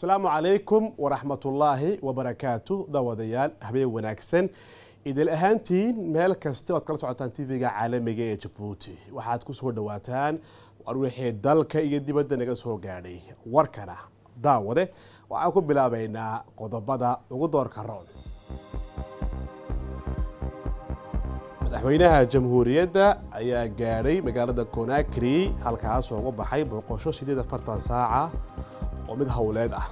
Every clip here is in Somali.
asalaamu calaykum waraxmatullaahi wabarakaatu daawadayaal habeen wanaagsan idil ahaantiin meel kasta oad kala socotaan t v ga caalamiga ee jabuuti waxaad ku soo dhawaataan war wixii dalka iyo dibadda naga soo gaadhay warkana daawade waxaan ku bilaabaynaa qodobada ugu doorka roon madaxweynaha jamhuuriyadda ayaa gaadhay magaalada conakri halkaasoo ugu baxay boqosho sideed afartan saaca oo mid hawleed ah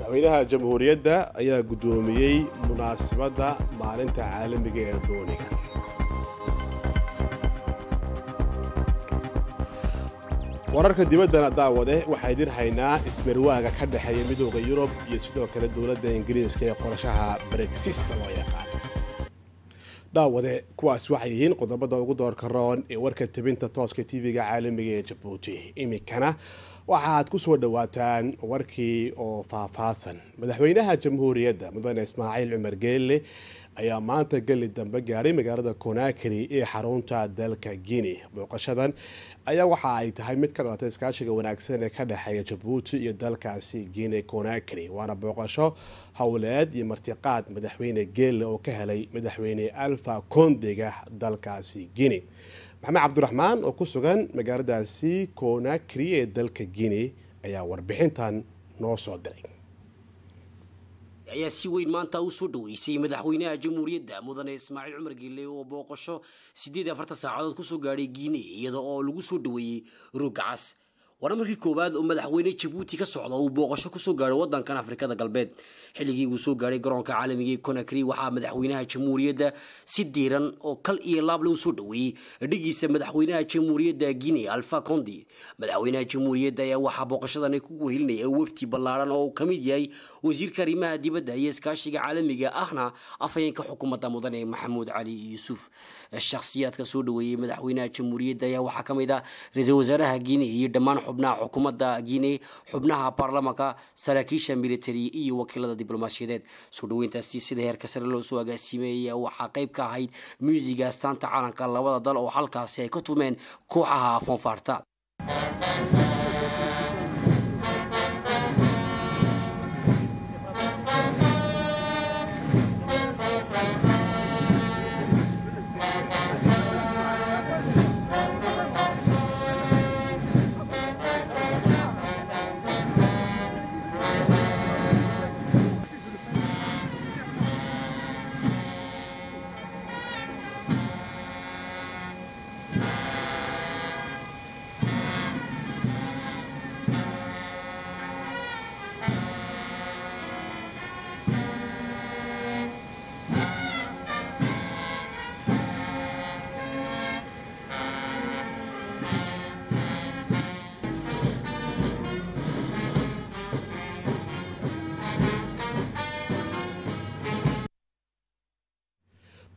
madaxweynaha jamhuuriyadda ayaa guddoomiyey munaasabadda maalinta caalamiga ee dooniga wararka dibaddana daawade waxay dirhaynaa isbarwaaga ka dhexeeya midooda yurub iyo sidoo kale dowladda ingiriiska ee qorashaha brexista loo yaqaan daawade kuwaas waxay yihiin qodobada ugu doorka roon ee warka tabinta tooska t v ga caalamiga ee jabuuti iminkana waxaaad kusoo dhawaataan warkii oo faahfaahsan madaxweynaha jamhuuriyadda mudane ismaaciil cumar geelle ayaa maanta gelli dambe gaadhay magaalada konakri ee xarunta dalka guine booqashadan ayaa waxa ay tahay mid ka dhalatay iskaashiga wanaagsan ee ka dhexeeya jabuuti iyo dalkaasi guine konakri waana booqasho howleed iyo martiqaad madaxweyne geelle oo ka helay madaxweyne alfa kondega dalkaasi guine maxamed cabdiraxmaan oo ku sugan magaaladaasi konakri ee dalka guine ayaa warbixintan noo soo diray ayaa si weyn maanta u soo dhaweysay madaxweynaha jamhuuriyadda mudane ismaaciil cumar geele oo booqasho siddeed afartan saacadood kusoo gaadhay giine iyada oo lagu soo dhaweeyey rogacas waramarkii koowaad oo madaxweyne jabuuti ka socda uu booqasho kusoo gaaray wadankan afrikada galbeed xilligii uu soo gaaray garoonka caalamiga ee conakry waxaa madaxweynaha jamhuuriyadda si diiran oo kal iyo laable usoo dhoweeyey dhigiisa madaxweynaha jamhuuriyadda guinea alfa condi madaxweynaha jamhuuriyadda ayaa waxaa booqashadani ku wehelinaya wafti ballaaran oo uu ka mid yahay wasiirka arrimaha dibadda iyo iskaashiga caalamiga ahna afhayeenka xukuumadda mudane maxamuud cali yuusuf shakhsiyaadka soo dhoweeyey madaxweynaha jamhuuriyadda ayaa waxaa ka mid ah ra-iisul wasaaraha guinea iyo dhammaan xubnaha xukuumadda guiney xubnaha baarlamanka saraakiisha militari iyo wakiilada diblomaasiyadeed soo dhaweyntaasi sida heerka sare loo soo agaasimeeyey waxaa qayb ka ahayd muusiga astaanta calanka labada dal oo halkaasi ay ka tumeen kooxaha foonfaarta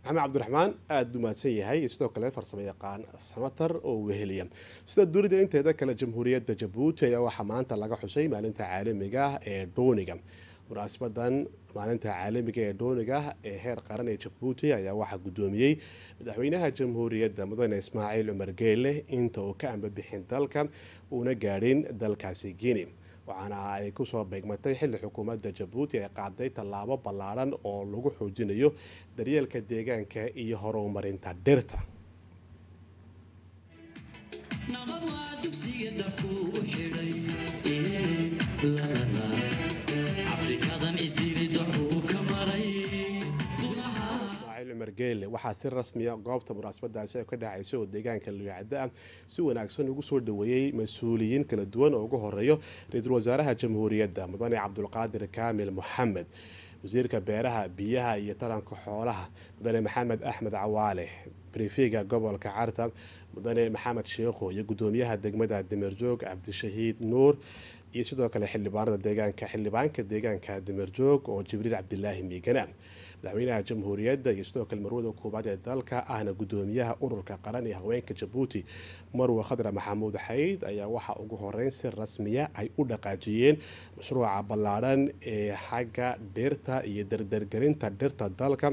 maxamed cabdiraxmaan aada u mahadsan yahay iyo sidoo kale farsamo yaqaan samatar oo weheliya sida dunida inteeda kale jamhuuriyadda jabuuti ayaa waxaa maanta laga xusay maalinta caalamiga ah ee dhooniga munaasabadan maalinta caalamiga ee dhooniga ah ee heer qaran ee jabuuti ayaa waxaa guddoomiyey madaxweynaha jamhuuriyadda mudane ismaaciil cumar geele inta uu ka ambabixin dalka uuna gaadhin dalkaasi guinea waxaana ay kusoo beegmatay xilli xukuumadda jabuuti ay qaaday tallaabo ballaadhan oo lagu xoojinayo daryeelka deegaanka iyo horumarinta dhirta geelle waxaa si rasmiya ah goobta munaasabadaasi oo ka dhacayso oo deegaanka luyacdo ah si wanaagsan ugu soo dhaweeyey mas-uuliyiin kala duwan oo ugu horeeyo ra-iisul wasaaraha jamhuuriyadda mudane cabdulqaadir kaamil moxamed wasiirka beeraha biyaha iyo taranka xoolaha mudane maxamed axmed cawaale brifega gobolka carta mudane maxamed sheekho iyo gudoomiyaha degmada demirjoog cabdishahiid nuur iyo sidoo kale xildhibaanada deegaanka xildhibaanka deegaanka dimirjoog oo jibriil cabdilaahi miigana madaxweynaha jamhuuriyadda iyo sidoo kale marwada koobaad ee dalka ahna gudoomiyaha ururka qaran ee haweenka jabuuti marwa khadra maxamuud xayd ayaa waxaa ugu horeyn si rasmiya ay u dhaqaajiyeen mashruuca ballaadhan ee xagga dhirta iyo dardargerinta dhirta dalka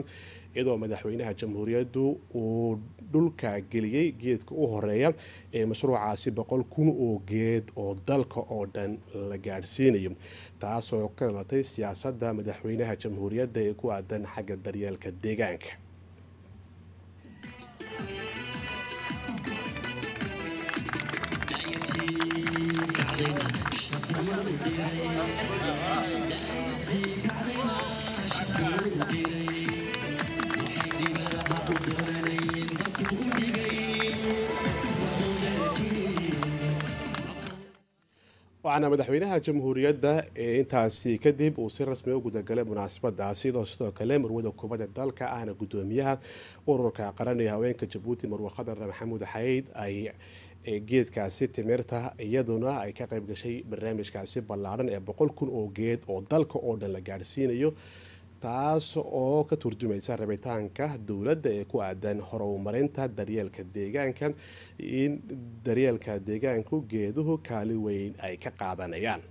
iyadoo madaxweynaha jamhuuriyaddu uu dhulka geliyey geedka u horeeya ee mashruucaasi boqol kun oo geed oo dalka oo dhan la gaadhsiinayo taasoo ka dhalatay siyaasadda madaxweynaha jamhuuriyadda ee ku aadan xagga daryeelka deegaanka waxaana madaxweynaha jamhuuriyadda ee intaasi kadib uu si rasmi u gudagalay munaasabadaasi oo sidoo kale marwada kubadda dalka ahna guddoomiyaha ururka qaranee haweenka jabuuti marwe khadar maxamuud xayiid ay e, geedkaasi timirta iyaduna ay ka qayb gashay barnaamijkaasi ballaadhan ee boqol kun oo geed oo dalka oo dhan la gaadhsiinayo taas oo ka turjumaysa rabitaanka dowladda ee ku aadan horumarinta daryeelka deegaanka in daryeelka deegaanku geeduhu kaali weyn ay ka qaadanayaan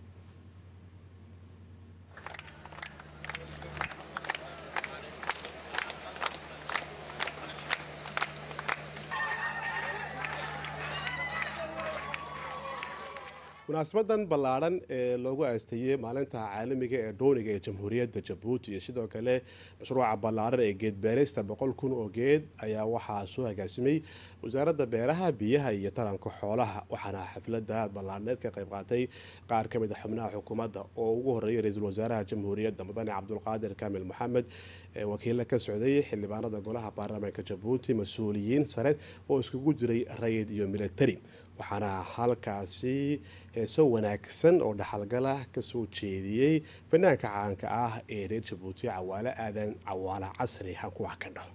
munaasabadan ballaadhan ee loogu aastayey maalinta caalamiga ee dhowniga ee jamhuuriyadda jabuuti iyo sidoo kale mashruuca ballaadhan ee geedbeeraysta boqol kun oo geed ayaa waxaa soo hagaasimay wasaaradda beeraha biyaha iyo taranka xoolaha waxaana xafladda ballaadhneed ka qayb qaatay qaar ka mid a ah xubnaha xukuumadda oo ugu horeeyay ra-iisul wasaaraha jamhuuriyadda mudane cabdulqaadir kamil maxamed ee wakiilla ka socday xildhibaanada golaha baarlamaanka jabuuti mas-uuliyiin sare oo iskugu jiray rayid iyo milatari waxaana halkaasi heeso wanaagsan oo dhaxalgal ah kasoo jeediyey fanaanka caanka ah ee reer jabuuti cawaale aadan cawaale casri hanku wax ka dhaho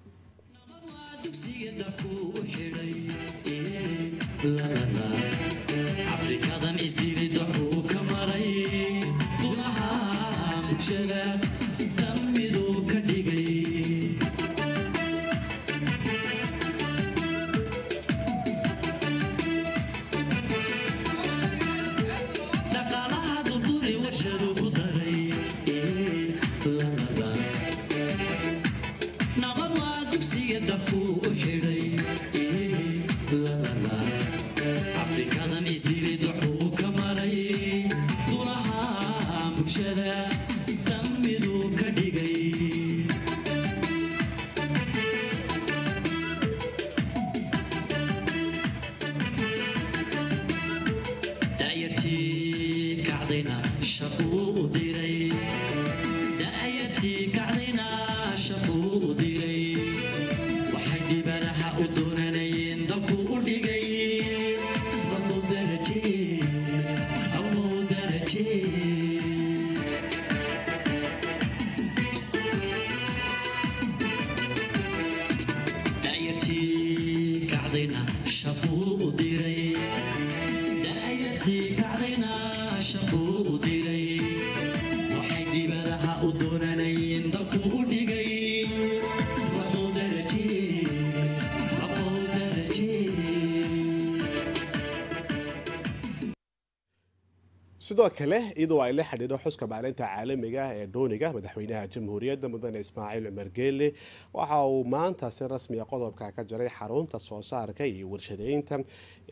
sidoo kale iyadoo ay la xidhiidho xuska maalinta caalamiga ah ee dooniga madaxweynaha jamhuuriyadda mudane ismaaciil cumar geele waxa uu maanta si rasmiya ah qodobka ka jaray xarunta soo saarka iyo warshadeynta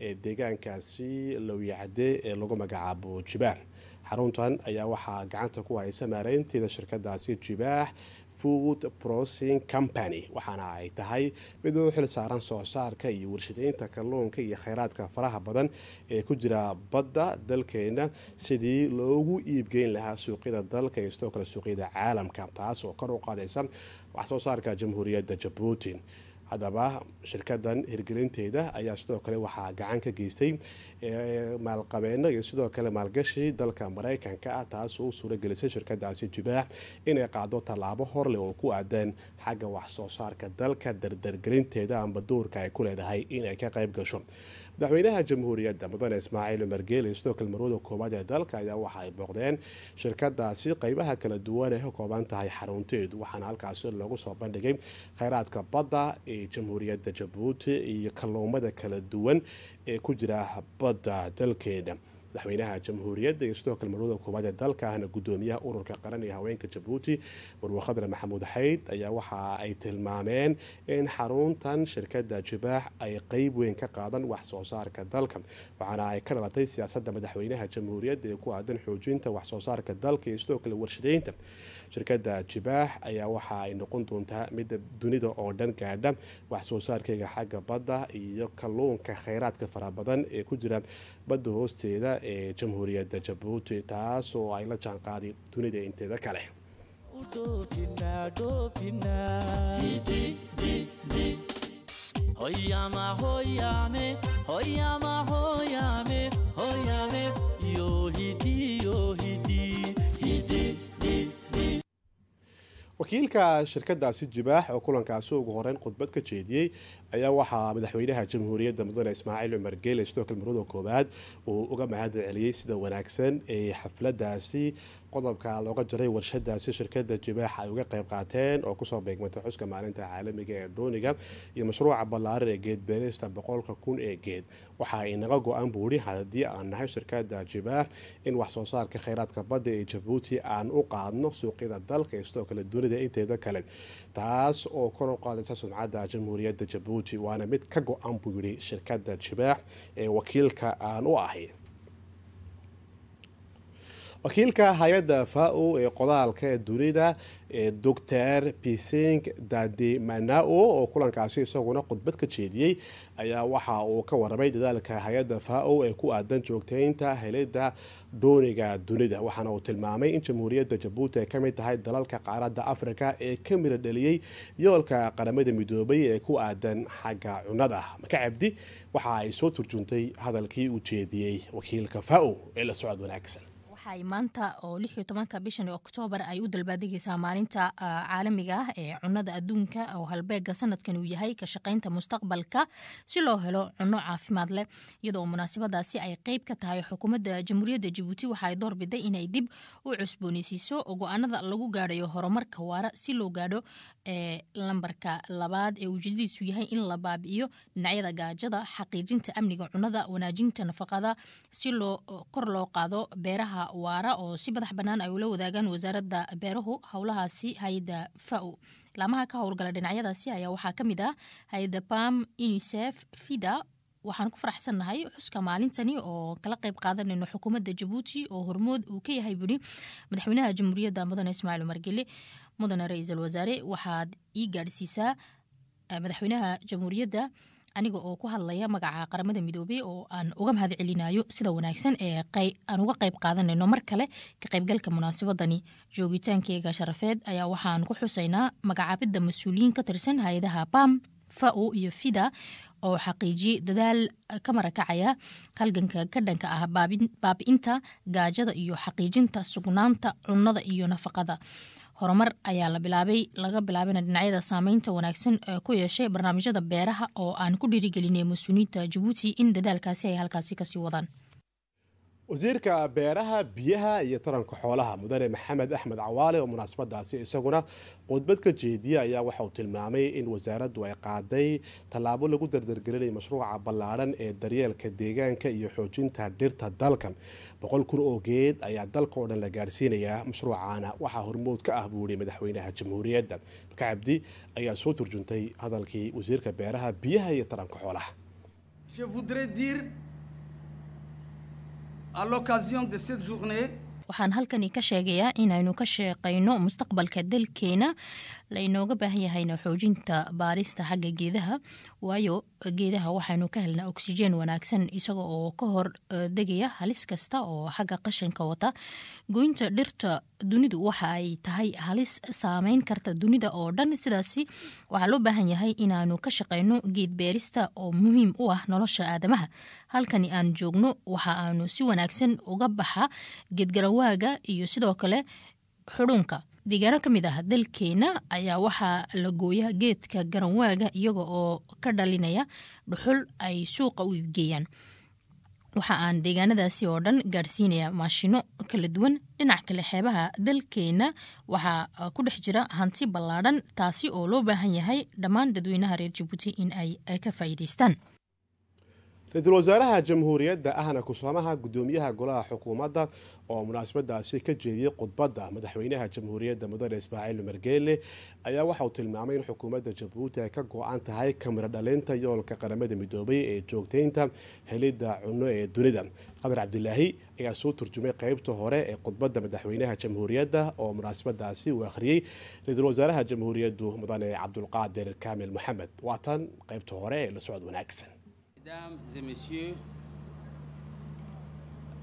ee deegaankaasi lowyacde ee lagu magacaabo jibaax xaruntan ayaa waxaa gacanta ku haysa maareynteeda shirkadaasi jibaax food processing company waxaana ay tahay mid u xil saaran soo saarka iyo warshadeynta kalluunka iyo kheyraadka faraha badan ee ku jira badda dalkeena sidii loogu iibgeyn lahaa suuqyada dalka iyo sidoo kale suuqyada caalamka taas oo kor u qaadaysa wax soo saarka jamhuuriyadda jabuuti haddaba shirkadan hirgelinteeda ayaa sidoo kale waxaa gacan ka geystay maalqabeeno iyo sidoo kale maalgashi dalka maraykanka ah taas u suuragelisay shirkadaasi jibaax inay qaado tallaabo horleh oo ku aadan xagga wax-soo saarka dalka dardargelinteeda amba doorka ay ku leedahay inay ka qayb gasho madaxweynaha jamhuuriyadda mudane ismaaciil cumar geeli sidoo kale marwada koowaad ee dalka ayaa waxa ay booqdeen shirkadaasi qeybaha kala duwan ee ka kooban tahay xarunteedu waxaana halkaasi loogu soo bandhigay kheyraadka badda ee jamhuuriyadda jabuuti iyo kalluumada kala duwan ee ku jira badda dalkeena madaxweynaha jamhuuriyadda iyo sidoo kale marwada koowaad ee dalka ahna gudoomiyaha ururka qaran ee haweenka jabuuti marwo maxamuud xayd ayaa waxa ay tilmaameen in xaruntan shirkada jibaax ay qeyb weyn ka qaadan wax soo saarka dalka waxaana ay ka dhalatay siyaasadda madaxweynaha jamhuuriyadda ee ku aadan xoojinta wax soo saarka dalka iyo sidoo kale warshadaynta shirkada jibaax ayaa waxa ay noqon doontaa midda dunida oo dhan gaadha wax soo saarkayga xagga badda iyo kalluunka kheyraadka farabadan ee ku jira badda hoosteeda ee jamhuuriyadda jabuuti taas oo ay la jaan qaadi dunida inteeda kale wakiilka shirkadaasi jibaax oo kulankaasi ugu horeyn khudbad ka jeediyey ayaa waxaa madaxweynaha jamhuuriyadda mudane ismaaciil cumar geele sidoo kale marada koowaad uu uga mahad celiyey sida wanaagsan ee xafladaasi qodobka looga jaray warshadaasi shirkada jibaaxa ay uga qeyb qaateen oo kusoo beegmatay xuska maalinta caalamiga ee dooniga iyo mashruuca ballaaran ee geed beerista boqolka kun ee geed waxaa inaga go-aan buuri haddii aan nahay shirkada jibaax in wax soo saarka kheyraadka badda ee jabuuti aan u qaadno suuqyada dalka iyo sidoo kale dunida inteeda kale taas oo kor u qaadaysa sumcadda jamhuuriyadda jabuuti waana mid ka go-aan buu yidhi shirkada jibaax ee wakiilka aan u ahay wakiilka hay-adda fao ee qodaalka dunida ee doctor pising manao oo kulankaasi isaguna khudbad ka jeediyey ayaa waxa uu ka waramay dadaalka hay-adda o ee ku aadan joogtaynta helidda dhooniga dunida waxaana uu tilmaamay in jamhuuriyadda jabuuti ay ka mid tahay dalalka qaaradda afrika ee ka mira dhaliyey yoolka qaramada midoobay ee ku aadan xagga cunada maka cabdi waxa ay soo turjuntay hadalkii uu jeediyey wakiilka o ee la socod wanaagsan waxaay maanta oo lix iyo tobanka bishan oktoobar ay u dalbaadegeysaa maalinta ah, caalamiga ah ee cunada adduunka oo halbeega sanadkan uu yahay ka shaqaynta mustaqbalka si loo helo cunno caafimaad leh iyadoo munaasabadaasi ay qeyb ka tahay xukuumadda jamhuuriyadda jabuuti waxaay doorbiday inay dib u cusbooneysiiso oo go-aanada lagu gaadhayo horumarka waara si loo gaadho eh, lambarka labaad ee ujeedadiisu yahay in la baabi dhinacyada gaajada xaqiijinta amniga cunada wanaajinta nafaqada si kor loo qaado beeraha waara oo si madax bannaan ay ula wadaagaan wasaaradda beeruhu howlahaasi hay-adda fao laamaha ka howlgala dhinacyadaasi ayaa waxaa ka mid ah hay-adda pam unisef fida waxaan ku faraxsannahay xuska maalintani oo kala qayb qaadanayno xukuumadda jabuuti oo hormood uu ka yahay buhi madaxweynaha jamhuuriyadda mudane ismaaciil umargeli mudane ra-iisul wasaare waxaad ii gaadhsiisaa eh, madaxweynaha jamhuuriyadda aniga oo ku hadlaya magaca qaramada midoobey oo aan uga mahad celinayo sida wanaagsan ee aan uga qayb qaadanayno mar kale ka qaybgalka munaasabadani joogitaankeega sharafeed ayaa waxaan ku xusaynaa magacaabidda mas-uuliyiin ka tirsan hay-adaha bam fao iyo fida oo xaqiijiyey dadaal ka marakacaya halganka ka dhanka ah baabiinta gaajada iyo xaqiijinta sugnaanta cunnada iyo nafaqada horumar ayaa la bilaabay laga bilaabana dhinacyada saameynta wanaagsan ee ku yeeshay barnaamijyada beeraha oo aan ku dhiirigelinay mas jabuuti in dadaalkaasi ay halkaasi kasii wadaan wasiirka beeraha biyaha iyo taranka xoolaha mudane maxamed axmed cawaale oo munaasabadaasi isaguna khudbad ka jeediya ayaa waxauu tilmaamay in wasaaraddu ay qaaday tallaabo lagu dardargelinayo mashruuca ballaaran ee daryeelka deegaanka iyo xoojinta dhirta dalka boqol kun oo geed ayaa dalka oo dhan la gaarsiinayaa mashruucaana waxaa hormood ka ah buu yihi madaxweynaha jamhuuriyadda marka cabdi ayaa soo turjuntay hadalkii wasiirka beeraha biyaha iyo taranka xoolaha waxaan halkani ka sheegayaa inaynu ka sheeqayno mustaqbalka dalkeena laynooga baahan yahayna xoojinta baarista xagga geedaha waayo geedaha waxaynu ka helnaa oksijeen wanaagsan isaga oo ka hor e, degaya halis kasta oo xagga qashanka wata goynta dhirta dunidu waxa ay tahay halis saameyn karta dunida oo dhan sidaasi waxaa loo baahan yahay inaanu ka shaqeyno geed beerista oo muhiim u ah nolosha aadamaha halkani aan joogno waxa aanu si wanaagsan uga baxa geedgarawaaga iyo sidoo kale xudhuunka deegaano ka mid ah dalkeena ayaa waxaa la gooyaa geedka garanwaaga iyaga oo ka dhalinaya dhuxul ay suuqa u iibgeeyaan waxa aan deegaanadaasi oo dhan gaadhsiinaya maashino kala duwan dhinac kale xeebaha dalkeena waxaa ku dhex jira hanti ballaadhan taasi oo loo baahan yahay dhammaan dadweynaha reer jabuuti in ay ka faa'iidaystaan ra-iisul wasaaraha jamhuuriyadda ahna kusaamaha gudoomiyaha golaha xukuumadda oo munaasabadaasi ka jeediyey khudbadda madaxweynaha jamhuuriyadda mudane ismaaciil margeele ayaa waxa uu tilmaamay in xukuumadda jabuuti ay ka go-an tahay kamira dhalinta yoolka qaramada midoobay ee joogteynta helidda cunno ee dunida qadar cabdilaahi ayaa soo turjumay qeybta hore ee khudbadda madaxweynaha jamhuuriyadda oo munaasabadaasi uu akhriyey ra-iisul wasaaraha jamhuuriyaddu mudane cabdulqaadir kaamil maxamed waatan qeybta hore ee la socod wanaagsan Mesdames et Messieurs,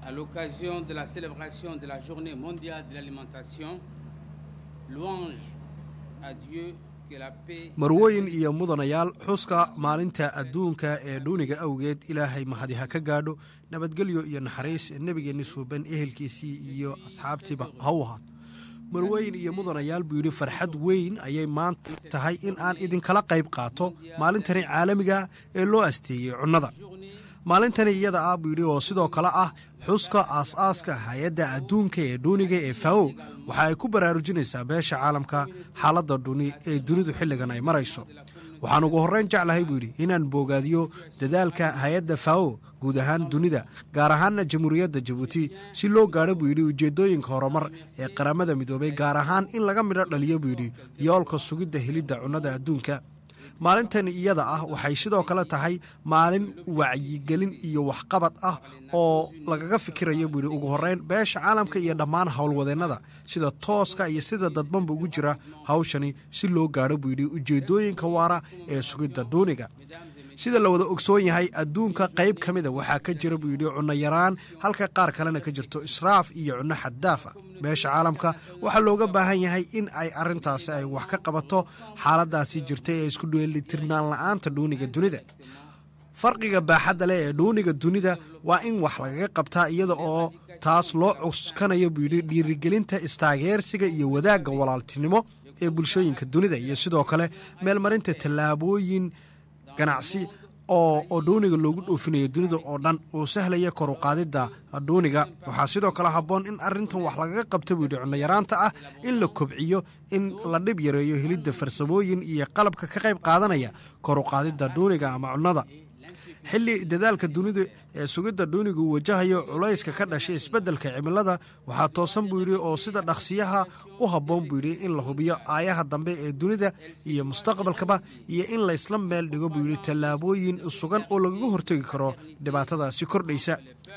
à l'occasion de la célébration de la Journée mondiale de l'alimentation, louange à Dieu marwooyin iyo mudanayaal xuska maalinta adduunka ee dhuuniga awgeed ilaahay mahadi ha ka gaadho nabadgelyo iyo naxariis nebigeenni suuban ehelkiisii iyo asxaabtiiba ha u ahaad marweyn iyo mudanayaal buu yidhi farxad weyn ayay maanta tahay in aan idinkala qayb qaato maalintani caalamiga ah ee loo asteeyey cunnada maalintani iyada ah buu yidhi oo sidoo kale ah xuska aas-aaska hay-adda adduunka ee dhuuniga ee fao waxa ay ku baraarujinaysaa beesha caalamka xaaladda dhuni ee dunidu xilligan ay marayso waxaan ugu horrayn jeclahay buu yidhi inaan boogaadiyo dadaalka hay-adda fao guud ahaan dunida gaar ahaanna jamhuuriyadda jabuuti si loo gaadho buu yidhi ujeeddooyinka horumar ee qaramada midoobay gaar ahaan in laga midho dhaliyo buu yidhi yoolka sugidda helidda cunnada adduunka maalintan iyada ah waxay sidoo kale tahay maalin wacyigelin iyo waxqabad ah oo lagaga fikirayo buu yidhi ugu horeyn beesha caalamka iyo dhammaan howlwadeennada sida tooska iyo sida dadbanba ugu jira hawshani si loo gaadho buu yidhi ujeedooyinka waara ee sugidda duuniga sida la wada ogsoon yahay adduunka qayb ka mida ah waxaa ka jira buu yidhi cunno yaraan halka qaar kalena ka jirto israaf iyo cunno xaddaafa beesha caalamka waxaa looga baahan yahay in ay arintaasi ay wax ka qabato xaaladaasi jirtay ee isku dheelitirnaan la-aanta dhuuniga dunida farqiga baaxadda leh ee dhuuniga dunida waa in wax lagaga qabtaa iyada oo taas loo cuskanayo buu yidhi dhiirigelinta istaageersiga iyo wadaagga walaaltinimo ee bulshooyinka dunida iyo sidoo kale meelmarinta tallaabooyin ganacsi oo oo dhuuniga loogu dhoofinayo dunida oo dhan oo sahlaya koruqaadidda dhuuniga waxaa sidoo kale habboon in arrintan wax lagaga qabta buu yidhi yaraanta ah in la kobciyo in la dhib yareeyo helidda farsamooyin iyo qalabka ka qayb qaadanaya koruqaadidda dhuuniga ama cunnada xilli dadaalka dunidu ee sugidda dunigu wajahayo culayska ka dhashay isbeddelka cimilada waxaa toosan buu yidhi oo sida dhaqsiyaha u habboon buu yidhi in la hubiyo aayaha dambe ee dunida iyo mustaqbalkaba iyo in laysla meel dhigo buu yidhi tallaabooyin sugan oo lagaga hortegi karo dhibaatadaasi kordhaysa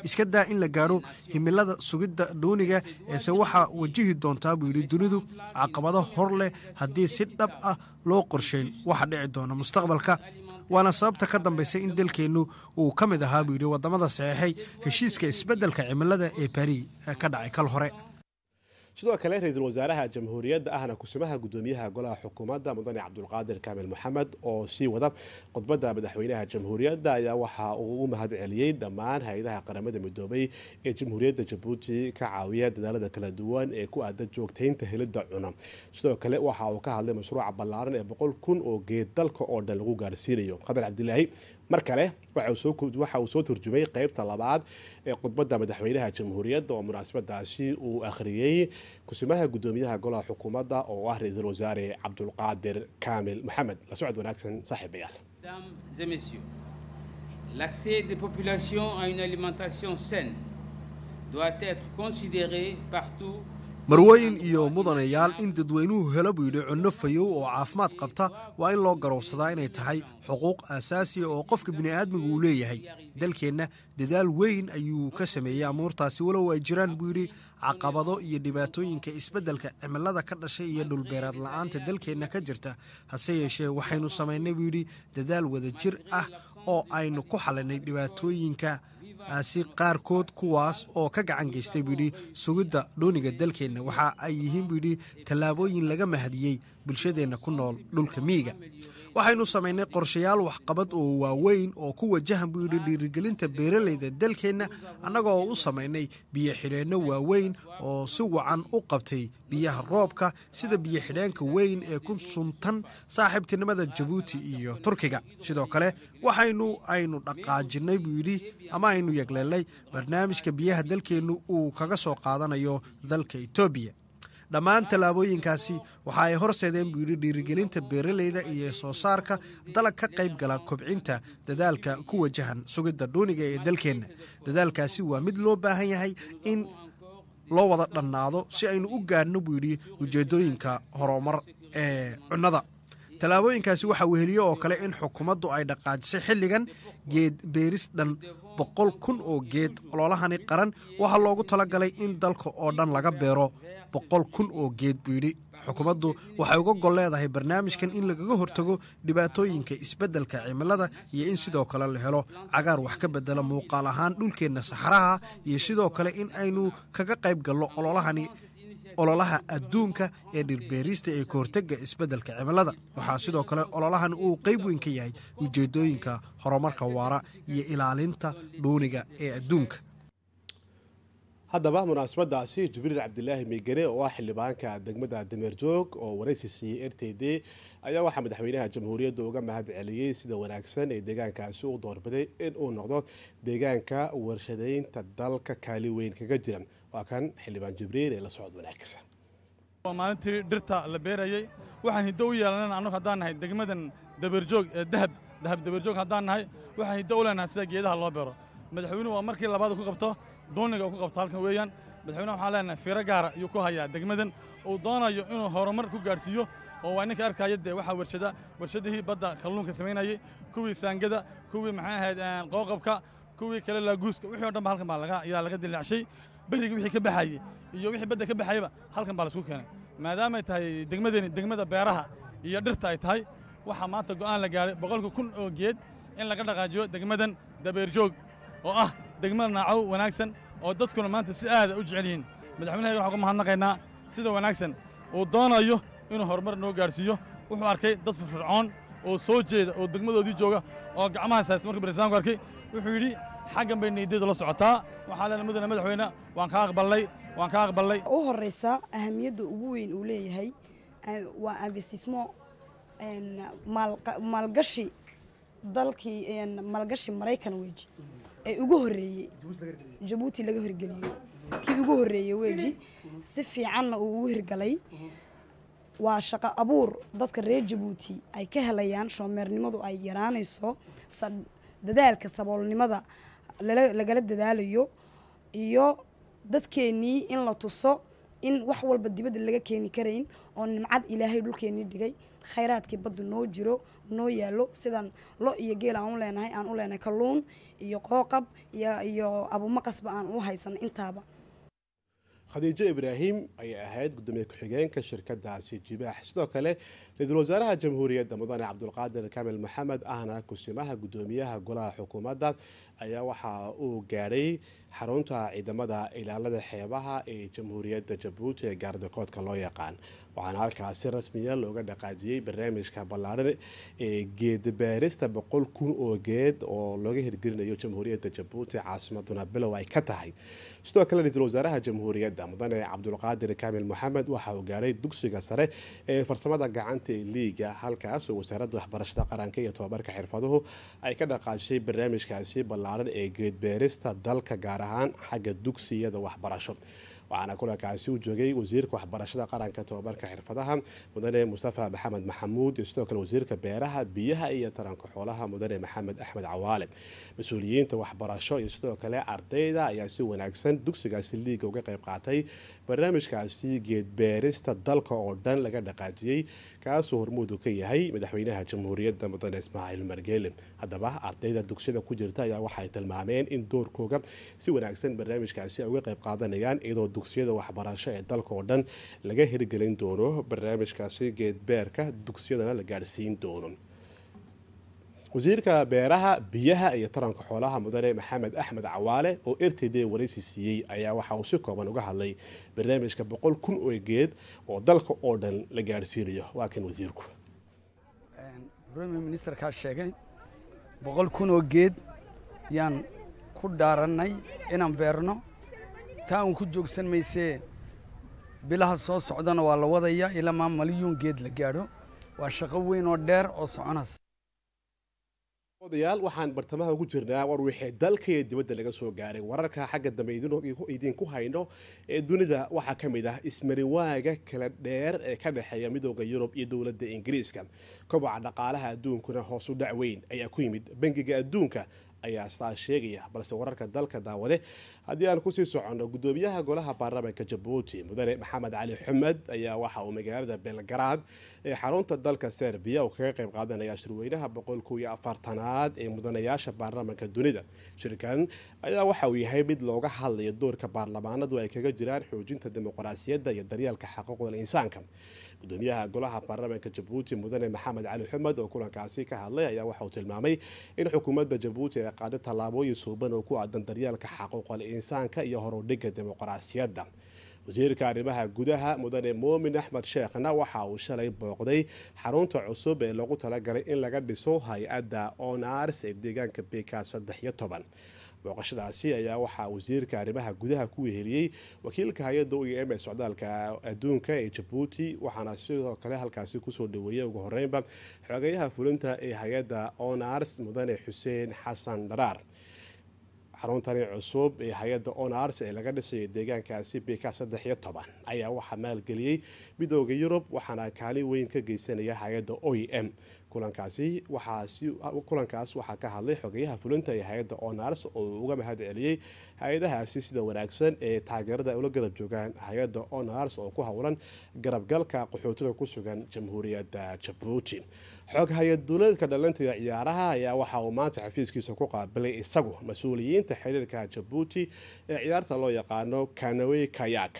iska daa in la gaadho himilada sugidda dhuuniga eese waxaa wajihi doontaa buu yidhi dunidu caqabado hor leh haddii si dhab ah loo qorshayn waxa dhici doona mustaqbalka waana sababta ka dambaysay in dalkeennu uu ka mid ahaa buu yidhi waddamada saxeexay heshiiska isbeddelka cimilada ee barii ka dhacay kal hore sidoo kale ra-iisul wasaaraha jamhuuriyadda ahna kusimaha gudoomiyaha golaha xukuumadda mudane cabdulqaadir kaamil moxamed oo sii wada khudbadda madaxweynaha jamhuuriyadda ayaa waxa uu u mahad celiyey dhammaan hay-adaha qaramada midoobay ee jamhuuriyadda jabuuti ka caawiya dadaalada kala duwan ee ku aada joogtaynta helidda cuno sidoo kale waxa uu ka hadlay mashruuca ballaaran ee boqol kun oo geed dalka oo dhan lagu gaarsiinayo qadar cabdilaahi mar kale waxa uu soo turjumay qeybta labaad ee khudbadda madaxweynaha jamhuuriyadda oo munaasabadaasi uu akhriyey kusimaha guddoomiyaha golaha xukuumadda oo ah ra-iisul wasaare cabdulqaadir kaamil maxamed la socod wanaagsan saaxiibayaal L'accès des populations à une alimentation saine doit être considéré partout marwooyin iyo mudanayaal in dadweynuhu helo buu yidhi cunno fayow oo caafimaad qabta waa in loo garowsadaa inay tahay xuquuq asaasiya ah oo qofka bini'aadmiga uu leeyahay dalkeenna dadaal weyn ayuu ka sameeyey amuurtaasi walow ay jiraan buu yidhi caqabado iyo dhibaatooyinka isbeddelka cimilada ka dhashay iyo dhulbeeraad la'aanta dalkeenna ka jirta hase yeeshee waxaynu samaynay buu yidhi dadaal wada jir ah oo aynu ku xalinay dhibaatooyinka si qaarkood kuwaas oo ka gacan geystay buu yidhi sugidda dhuuniga dalkeenna waxa ay yihiin buu yidhi tallaabooyin laga mahadiyey bulshadeenna ku nool dhulka miiga waxaynu samaynay qorshayaal waxqabad oo waaweyn oo ku wajahan buu yidhi dhiirigelinta beeralayda dalkeenna annaga oo u samaynay biyo xidheenno waaweyn oo si wacan u qabtay biyaha roobka sida biyo xidheenka weyn ee ku suntan saaxiibtinimada jabuuti iyo turkiga sidoo kale waxaynu aynu dhaqaajinay buu yidhi ama aynu yeegleelay barnaamijka biyaha dalkeennu uu kaga soo qaadanayo dalka etoobiya dhammaan tallaabooyinkaasi waxa ay horseedeen buu yidhi dhiirigelinta beeraleyda iyo soo saarka dalag ka qayb gala kobcinta dadaalka ku wajahan sugidda dhuuniga ee dalkeenna dadaalkaasi waa mid loo baahan yahay in loo wada dhannaado si aynu u gaadhno buu yidhi ujeedooyinka horumar ee cunnada tallaabooyinkaasi waxaa weheliyo oo kale in xukuumaddu ay dhaqaajisay xilligan geed beeris dhan boqol kun oo geed ololahani qaran waxaa loogu talagalay in dalka oo dhan laga beero boqol kun oo geed buu yidhi xukuumaddu waxay uga gol leedahay barnaamijkan in lagaga hortago dhibaatooyinka isbeddelka cimilada iyo in sidoo kale la helo cagaar wax ka bedela muuqaal ahaan dhulkeenna saxraha iyo sidoo kale in aynu kaga qayb gallo ololahani ololaha adduunka ee dhirbeerista ee kahortega isbeddelka cimilada waxaa sidoo kale ololahan uu qeyb weyn ka yahay ujeedooyinka horumarka waara iyo ilaalinta dhuuniga ee adduunka haddaba munaasabadaasi jibriil cabdilaahi miigane oo ah xildhibaanka degmada dameerjoog oo waraysi siiyey r t d ayaa waxaa madaxweynaha jamhuuriyadda uga mahad celiyey sida wanaagsan ee deegaankaasi u doorbiday inuu noqdo deegaanka warshadaynta dalka kaali weyn kaga jira waa kan xildhibaan jibriil ee la socod wanaagsan waa maalintii dhirta la beerayey waxaan hiddo u yeelanana annagu haddaan nahay degmadan dabeerjoog ee dahab dahab dabeerjoog haddaan nahay waxaan hiddo u leenahay sida geedaha loo beero madaxweynuhu waa markii labaad ku qabto dooniga uu ku qabto halkan weeyaan madaxweynaha waxaan leenahay fiiro gaara ah ayuu ku hayaa degmadan uu doonayo inuu horumar ku gaadhsiiyo oo waa ninka arkaya dee waxaa warshada warshadihii badda kalluunka samaynayey kuwii saangada kuwii maxay ahayd qooqabka kuwii kale laaguuska wixii o dhan ba halkan baa laga ayaa laga dillaacshay berrigii wixii ka baxayey iyo wixii badda ka baxayba halkan baa laisku keenay maadaamay tahay degmadani degmada beeraha iyo dhirta ay tahay waxaa maanta go'aan la gaadhay boqolka kun oo geed in laga dhaqaajiyo degmadan dabeerjoog oo ah degmada naacow wanaagsan oo dadkuna maanta si aada u jecel yihiin madaxweynaheed waxaan ku mahadnaqaynaa sida wanaagsan uu doonayo inuu horumar noo gaadhsiiyo wuxuu arkay dad firfircoon oo soo jeeda oo degmadoodii jooga oo gacmahaas haysta markuu barisaanku arkay wuxuu yidhi xaggan bay niyaddeedu la socotaa waxaa lena mudane madaxweyne waan ka aqballay waan kaa aqballay u horraysa ahamiyadda ugu weyn uu leeyahay eh, waa investismo maalgashi dalkii maalgashi maraykan weji ee ugu horeeyey jabuuti laga hirgeliyey kii ugu horeeyey weji si fiicanna uu ugu hirgalay waa shaqo abuur dadka reer jabuuti ay ka helayaan shoomeernimadu ay yaraanayso dadaalka saboolnimada lagala dadaalayo iyo dadkeennii in la tuso in wax walba dibadda laga keeni karayn oo nimcad ilaahay dhulkeenii dhigay khayraadkii baddu noo jiro noo yaallo sidaan lo iyo geel aan u leenahay aan u leenahay kalluun iyo qooqab iyo iyo abumaqasba aan u haysano intaaba khadiijo ibraahim ayay ahayd gudoomiye ku-xigeenka shirkadaasi jibaax sidoo kale ra-iisul wasaaraha jamhuuriyadda mudane cabdulqaadir kamil maxamed ahna kusimaha gudoomiyaha golaha xukuumadda ayaa waxaa uu gaadhay xarunta ciidamada ilaalada xeebaha ee jamhuuriyadda jabuuti ee gaardakoodka loo yaqaan waxaana halkaasi rasmiya looga dhaqaajiyey barnaamijka ballaaran ee geedabaarista boqol kun oo geed oo laga hirgelinayo jamhuuriyadda jabuuti caasimaduna bilow ay ka tahay sidoo kale ra-iisul wasaaraha jamhuuriyadda mudane cabdulqaadir kaamil moxamed waxaa uu gaaray dugsiga sare ee farsamada gacanta ee liiga halkaas oo wasaaradda waxbarashada qaranka iyo tobabarka xirfaduhu ay ka dhaqaajisay barnaamijkaasi ballaaran ee geedbaarista dalka gaar ahaan xagga dugsiyada waxbarasho waxaana kulankaasi u joogay wasiirka waxbarashada qaranka tobabarka xirfadaha mudane mustafa maxamed maxamuud iyo sidoo kale wasiirka beeraha biyaha iyo taranka xoolaha mudane maxamed axmed cawaale mas-uuliyiinta waxbarasho iyo sidoo kale ardayda ayaa si wanaagsan dugsigaasi liiga uga qayb qaatay barnaamijkaasi geedbeerista dalka oo dhan laga dhaqaajiyey kaasuu hormuudu ka yahay madaxweynaha jamhuuriyadda mudane ismaaciil margeelin haddaba ardayda dugsiyada ku jirta ayaa waxay tilmaameen in doorkooga si wanaagsan barnaamijkaasi ay uga qayb qaadanayaan iyadoo dugsiyada waxbarasho ee dalka oo dhan laga hirgelin doono barnaamijkaasi geedbeerka dugsiyadana la gaadhsiin doono wasiirka beeraha biyaha iyo taranka xoolaha mudane maxamed axmed cawaale oo r t d waraysi siiyey ayaa waxa uu si kooban uga hadlay barnaamijka boqol kun oo geed oo dalka oo dhan la gaadhsiinayo waa kan wasiirku ministrkaa sheegay boqol kun oo geed yaan ku dhaarannay inaan beerno taawun ku joogsan maysee bilaha soo socdana waa la wadaya ilamaa maliyuun geed la gaadho waa shaqo weyn oo dheer oo soconas odayaal waxaan bartamaha ugu jirnaa war wixii dalka iyo dibadda laga soo gaaray wararka xagga dambe idinku hayno ee dunida waxaa ka mid ah ismariwaaga kala dheer ee ka dhexeeya midooda yurub iyo dowladda ingiriiska koboca dhaqaalaha adduunkuna hoos u dhac weyn ayaa ku yimid bangiga adduunka ayaa sidaa sheegaya balse wararka dalka daawade haddii aan kusii soconno gudoomiyaha golaha baarlamaanka jabuuti mudane maxamed cali xumed ayaa waxa uu magaalada belgaraad ee xarunta dalka serbiya uu kaga qayb qaadanaya shirweynaha boqolkii afartanaad ee mudanayaasha baarlamaanka dunida shirkan ayaa waxa uu yahay mid looga hadlayo doorka baarlamaanadu ay kaga jiraan xoojinta dimuqraasiyadda iyo daryeelka xaquuqda insaanka gudoomiyaha golaha baarlamaanka jabuuti mudane maxamed cali xumed oo kulankaasi ka hadlay ayaa waxauu tilmaamay in xukuumadda jabuuti ay qaaday tallaabooyin suuban oo ku aadan daryeelka xaquuqal insaanka iyo horudhigga dimuqraasiyadda wasiirka arrimaha gudaha mudane moomin axmed sheekhna waxa uu shalay booqday xarunta cusub ee lagu talagalay in laga dhiso hay-adda onars ee deegaanka bika saddex iyo toban booqashadaasi ayaa waxaa wasiirka arrimaha gudaha ku weheliyey wakiilka hay-adda u im e ee socdaalka adduunka ee jabuuti waxaana sidoo kale halkaasi kusoo dhaweeyay ugu horeynba xogeyaha fulinta ee hay-adda onars mudane xuseen xasan dharaar xaruntani cusub ee hay-adda onars ee laga dhisay deegaankaasi bika saddex iyo toban ayaa waxaa maalgeliyey midooda yurub waxaana kaalin weyn ka geysanaya hay-adda o i e m kulankaasi kulankaas waxaa ka hadlay xogeyaha fulinta iyo hay-adda onars oo uga mahad celiyey hay-adahaasi sida wanaagsan ee taageerada ula garab joogaan hay-adda onars oo ku howlan garabgalka qaxootida ku sugan jamhuuriyadda jabuuti xog hay-ad duuleedka dhallintiga ciyaaraha ayaa waxa uu maanta xafiiskiisa ku qaabilay isagu mas-uuliyiinta xiriirka jabuuti ee ciyaarta loo yaqaano kanawey kayak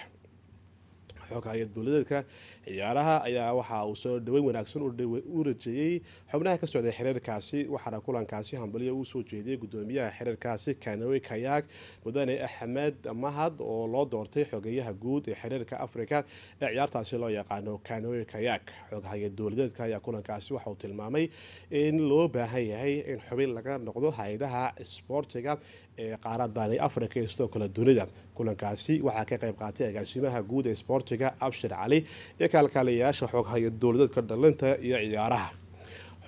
xogka hay dowladeedka ciyaaraha ayaa waxa uu soo dhaweyn wanaagsan u rajeeyey xubnaha ka socday xiriirkaasi waxaana kulankaasi hambalyo uu soo jeediyey gudoomiyaha xiriirkaasi kanawe kayaag mudane axmed mahad oo loo doortay xogeeyaha guud ee xiriirka afrika ee ciyaartaasi loo yaqaano kanawe kayaag xogka hay dowladeedka ayaa kulankaasi waxauu tilmaamay in loo baahan yahay in xubin laga noqdo hay-adaha isboortiga ee qaaradani afrika iyo sidoo kale dunida kulankaasi waxaa ka qayb qaatay agaasimaha guud ee isboortiga wasiirka abshir cali iyo kaalkaaliyayaasha xooghayo dowladeedka dhalinta iyo ciyaaraha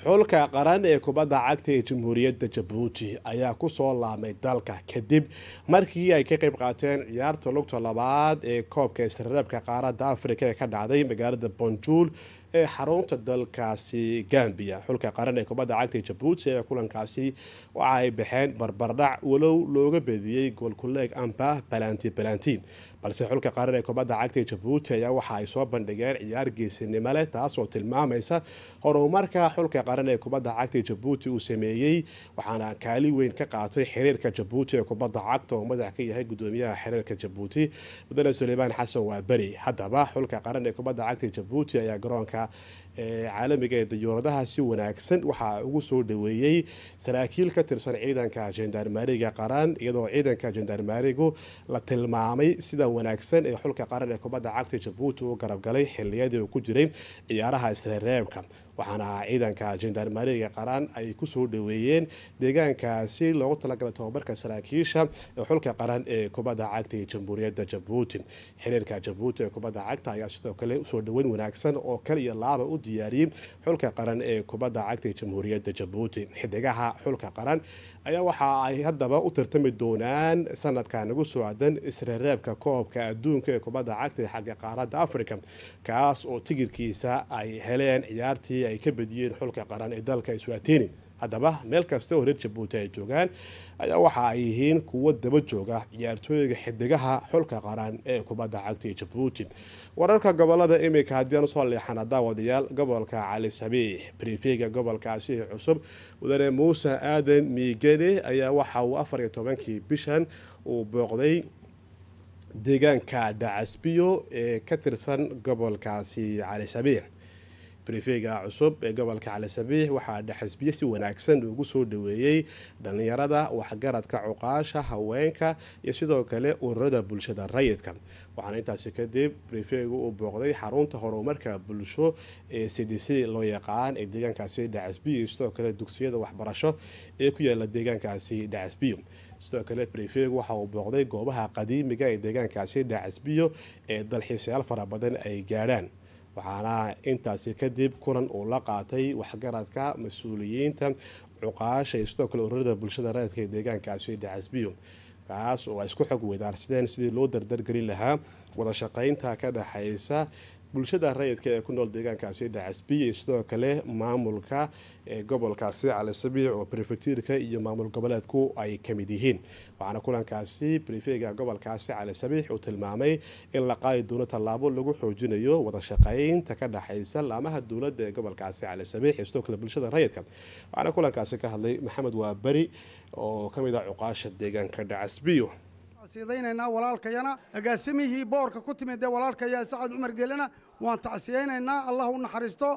xulka qaran ee kubadda cagta ee jamhuuriyadda jabuuti ayaa kusoo laabmay dalka kadib markii ay ka qayb qaateen ciyaarta lugta labaad ee koobka isrereebka qaaradda afrika ee ka dhacday magaalada bonjuul ee xarunta dalkaasi gambiya xulka qaran ee kubadda cagta ee jabuuti ayaa kulankaasi waxa ay baxeen barbardhac walow looga bediyey goolkuleeg amba balanti balantin balse xulka qaran ee kubadda cagta ee jabuuti ayaa waxa ay soo bandhigeen ciyaar geesinimo leh taasoo tilmaamaysa horumarka xulka qaran ee kubadda cagta ee jabuuti uu sameeyey waxaana kaali weyn ka qaatay xiriirka jabuuti ee kubadda cagta oo madax ka yahay gudoomiyaha xiriirka jabuuti mudane suleymaan xasan waa beri haddaba xulka qaran ee kubadda cagta ee jabuuti ayaa garoonka ee caalamiga ee dayuuradaha si wanaagsan waxaa ugu soo dhaweeyey saraakiil ka tirsan ciidanka jendarmariga qaran iyadoo ciidanka jendarmarigu la tilmaamay sida wanaagsan ee xulka qaran ee kubadda cagta jabuuti uu garabgalay xilliyadii uu ku jiray ciyaaraha isreereebka waxaana ciidanka jendarmariga qaran ay kusoo dhaweeyeen deegaankaasi loogu talagalay tobabarka saraakiisha ee xulka qaran ee kubadda cagta ee jamhuuriyadda jabuuti xiriirka jabuuti ee kubadda cagta ayaa sidoo kale usoo dhaweyn wanaagsan oo kal iyo laaba u diyaariyey xulka qaran ee kubadda cagta ee jamhuuriyadda jabuuti xidigaha xulka qaran ayaa waxa ay haddaba u tartami doonaan sanadka nagu soo adan isreereebka koobka adduunka ee kubadda cagta ee xagga qaaradda africa kaas oo tigirkiisa ay heleen ciyaartii soomaaliya ay ka badiyeen xulka qaran ee dalka iswaatini haddaba meel kasta oo reer jabuuti ay joogaan ayaa waxa ay yihiin kuwo daba jooga ciyaartooyga xidigaha xulka qaran ee kubadda cagta ee jabuuti wararka gobolada iminka haddiiaan usoo leexana daawadayaal gobolka cali sabiix brifega gobolkaasi ee cusub mudane muuse aadan miigane ayaa waxa uu afar iyo tobankii bishan uu booqday deegaanka dhacasbiyo ee ka tirsan gobolkaasi cali sabiix brifeyga cusub ee gobolka cali sabiix waxaa dhexisbiye si wanaagsan ugu soo dhaweeyey dhallinyarada waxgaradka cuqaasha haweenka iyo sidoo kale ururada bulshada rayidka waxaana intaasi kadib brifeygu uu booqday xarunta horumarka bulsho ee c d c loo yaqaan ee deegaankaasi dhexisbiyo iyo sidoo kale dugsiyada waxbarasho ee ku yaala deegaankaasi dhexisbiyo sidoo kale brifeygu waxa uu booqday goobaha qadiimiga ee deegaankaasi dhacasbiyo ee dalxiisayaal fara badan ay gaadhaan waxaana intaasi kadib kulan uu la qaatay waxgaradka mas-uuliyiinta cuqaasha iyo sidoo kale ururada bulshada raadka ee deegaankaasi ah dhacasbiyo kaas oo ay isku xog weydaarsadeen sidii loo dardargelin lahaa wada shaqaynta ka dhexaysa bulshada rayidka ee ku nool deegaankaasi dhacasbiy iyo sidoo kale maamulka ee gobolkaasi cali oo brefetirka iyo maamul goboleedku ay kamid yihiin waxaana kulankaasi brefega gobolkaasi cali sabiix uu tilmaamay in la qaadi doono tallaabo lagu xoojinayo wadashaqeynta ka dhexaysa laamaha dowladda ee gobolkaasi cali sabiix iyo sidoo kale bulshada rayidka waxaana kulankaasi ka hadlay maxamed waaberi oo kamid ah cuqaasha deegaanka dhacasbiyo tacsiyadaynaynaa walaalkayana agaasimihii boorka ku timid ee walaalkaya sacad cumar geelena waan tacsiyaynaynaa allah u naxariisto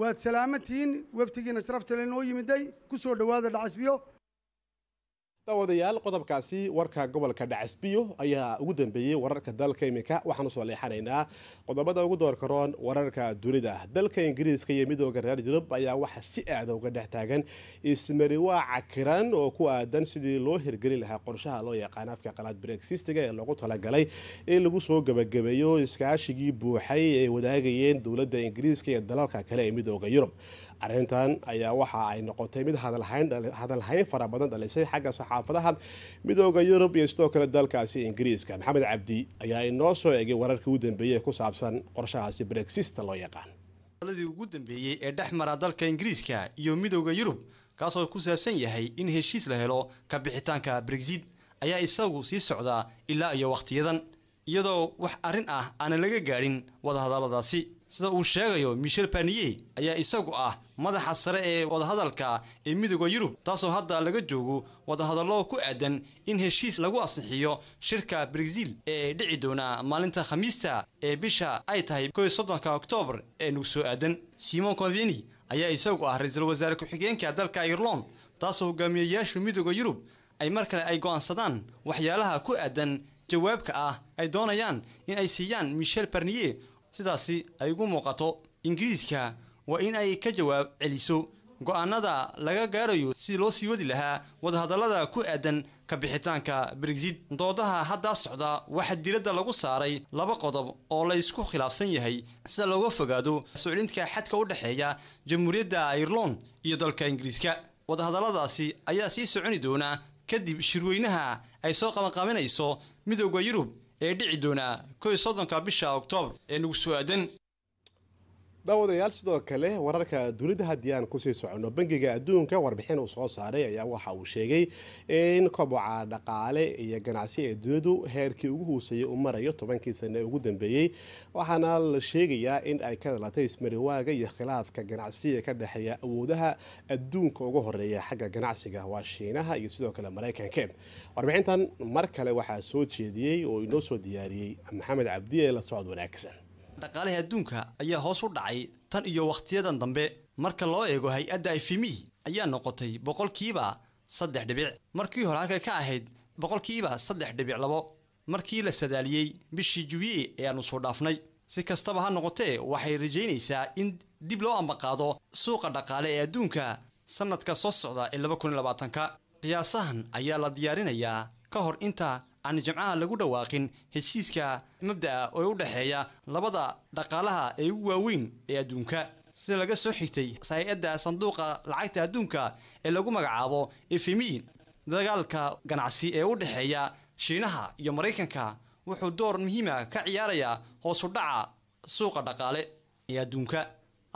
waad salaamatihiin waftigiina sharafta laynoo yimiday ku soo dhowaada dhacasbiyo daawadayaal qodobkaasi warka gobolka dhacasbiyo ayaa ugu dambeeyey wararka dalka iminka waxaan usoo leexanaynaa qodobada ugu doorka roon wararka dunida dalka ingiriiska iyo midooda reer yurub ayaa waxa si aada uga dhex taagan ismariwaaca kiran oo ku aadan sidii loo hirgelin lahaa qorshaha loo yaqaan afka qalaad brexistiga ee loogu talagalay in lagu soo gebagabeeyo iskaashigii buuxay ay wadaagayeen dowladda ingiriiska iyo dalalka kale ee midooda yurub arintan ayaa waxa ay noqotay mid hadalhayn fara badan dhalisay xagga saxaafadaha midooda yurub iyo sidoo kale dalkaasi ingiriiska maxamed cabdi ayaa inoo soo egay wararkii ugu dambeeyey ku saabsan qorshahaasi brexista loo yaqaan ladii ugu dambeeyey ee dhex mara dalka ingiriiska iyo midooda yurub kaasoo ku saabsan yahay in heshiis la helo ka bixitaanka brexit ayaa isagu sii socdaa ilaa iyo wakhtiyadan iyadoo wax arrin ah aanan laga gaadhin wadahadalladaasi sida uu sheegayo michel barnier ayaa isagu ah madaxa sare ee wadahadalka ee midooda yurub taasoo hadda laga joogo wadahadallo ku aadan in heshiis lagu asixiyo shirka brazil ee dhici doona maalinta khamiista ee bisha ay tahay koiy soddonka oktoobar ee nagu soo aadan simon conveni ayaa isagu ah ra-iisul wasaare ku-xigeenka dalka irlon taasoo hogaamiyayaashu midooda yurub ay mar kale ay go'aansadaan waxyaalaha ku aadan jawaabka ah ay doonayaan in ay siiyaan michel barnier sidaasi ay ugu muuqato ingiriiska waa in ay ka jawaab celiso go laga gaarayo sidii loo sii wadi lahaa wadahadallada ku aadan ka bixitaanka brexit doodaha haddaa socda waxaa diradda lagu saaray laba qodob oo la ysku khilaafsan yahay sida looga fogaado soo xadka u dhexeeya jamhuuriyadda airlon iyo dalka ingiriiska wadahadalladaasi ayaa sii soconi doonaa kadib shirweynaha ay soo qabanqaabinayso midooda yurub ee dhici doonaa kow soddonka bisha oktoobar ee nugu soo aadan daawadayaal sidoo kale wararka dunida haddii aan kusii socono bangiga adduunka warbixin uu soo saaray ayaa waxa uu sheegay in koboca dhaqaale iyo ganacsi ee dunidu heerkii ugu huusayay uu marayo tobankii sane ee ugu dambeeyey waxaana la sheegayaa in ay ka dhalatay ismariwaaga iyo khilaafka ganacsiga ka dhexeeya awoodaha adduunka ugu horeeya xagga ganacsiga waa shiinaha iyo sidoo kale maraykanka warbixintan mar kale waxaa soo jeediyey oo inoo soo diyaariyey maxamed cabdi ee la socod wanaagsan dhaqaalaha adduunka ayaa hoos u dhacay tan iyo wakhtiyadan dambe marka loo eego hay-adda efimi e, ayaa noqotay boqolkiiba saddex dhibic markii hore halkay ka ahayd boqolkiiba saddex dhibic labo markii la sadaaliyey bishii jubiye ee aannu soo dhaafnay si kastaba ha noqotee waxay rajaynaysaa in dib loo ambaqaado suuqa dhaqaale ee adduunka sannadka soo socda ee laba kun labaatanka qiyaasahan ayaa la diyaarinayaa ka hor inta aan jimcaha lagu dhawaaqin heshiiska mabda'a oo u dhexeeya labada dhaqaalaha ee ugu waaweyn ee adduunka sida laga soo xigtay sahay-adda sanduuqa lacagta adduunka ee lagu magacaabo efemi dagaalka ganacsi ee u dhexeeya shiinaha iyo maraykanka wuxuu door muhiima ah ka ciyaarayaa hoosu dhaca suuqa dhaqaale ee adduunka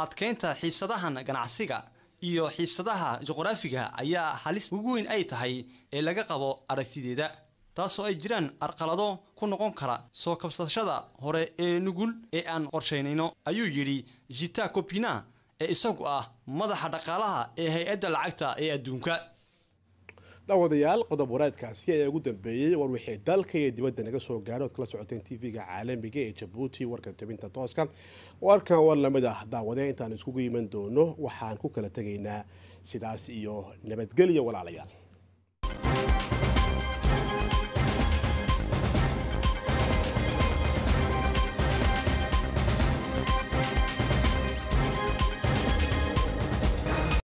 adkeynta xiisadahan ganacsiga iyo xiisadaha juqraafiga ayaa halis ugu weyn ay tahay ee laga qabo aragtideeda taasoo ay jiraan arqalado ku noqon kara soo kabsashada hore ee nugul ee aan qorshaynayno ayuu yidhi jita kopina ee isagu ah madaxa dhaqaalaha ee hay-adda lacagta ee adduunka daawadayaal qodob waraadkaasi ayaa ugu dambeeyey war wixii dalka iyo dibadda naga soo gaadho ood kala socoteen tv-ga caalamiga ee jabuuti warka tebinta tooska warkan war lamid ah daawadee intaan iskugu iman doono waxaan ku kala tegaynaa sidaas iyo nabadgelya walaalayaal